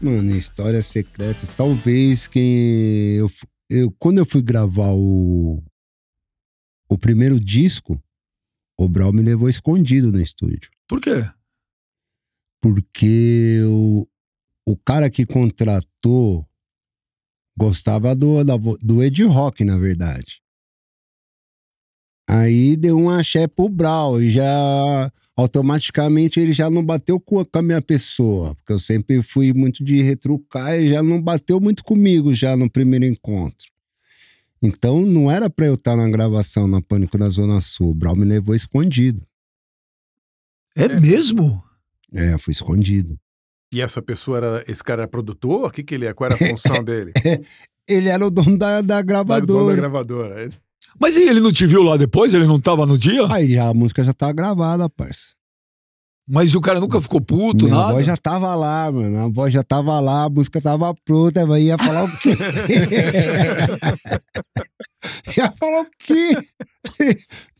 Mano, histórias secretas. Talvez quem. Eu, eu, quando eu fui gravar o. O primeiro disco, o Brau me levou escondido no estúdio. Por quê? Porque o, o cara que contratou gostava do, do Ed Rock, na verdade. Aí deu um axé pro Brau e já automaticamente ele já não bateu com a minha pessoa, porque eu sempre fui muito de retrucar e já não bateu muito comigo já no primeiro encontro. Então não era para eu estar tá na gravação na Pânico na Zona Sul, o Brau me levou escondido. É, é. mesmo? É, fui escondido. E essa pessoa era, esse cara era produtor? O que que ele é? Qual era a função dele? ele era o dono da, da gravadora. O dono da gravadora. É mas e ele não te viu lá depois? Ele não tava no dia? Aí já, a música já tá gravada, parça. Mas o cara nunca ficou puto, Minha nada? A voz já tava lá, mano. A voz já tava lá, a música tava pronta, mas ia falar o quê? ia falar o quê?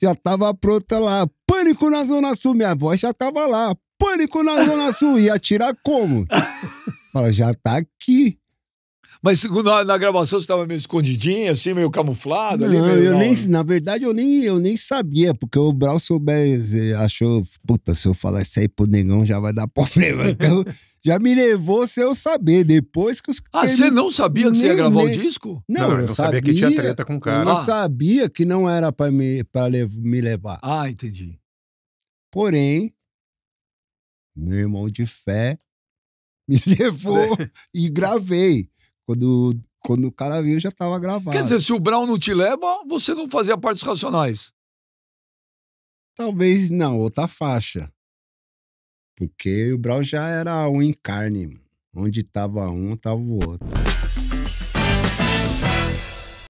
já tava pronta lá. Pânico na Zona Sul, minha voz já tava lá. Pânico na Zona Sul, ia tirar como? Fala, já tá aqui. Mas na, na gravação você estava meio escondidinho, assim, meio camuflado não, ali, meio, eu nem, né? na verdade, eu nem, eu nem sabia, porque o Brau soubesse, eh, achou, puta, se eu falar isso aí pro negão já vai dar problema. Então, já me levou sem eu saber, depois que os... Ah, você não sabia que nem, você ia gravar nem... o disco? Não, não eu, eu sabia, sabia, que tinha treta com o cara. Eu ah. sabia que não era pra, me, pra lev me levar. Ah, entendi. Porém, meu irmão de fé me levou e gravei. Quando, quando o cara viu, já tava gravado. Quer dizer, se o Brown não te leva, você não fazia parte dos Racionais? Talvez não, outra faixa. Porque o Brown já era um encarne, Onde tava um, tava o outro.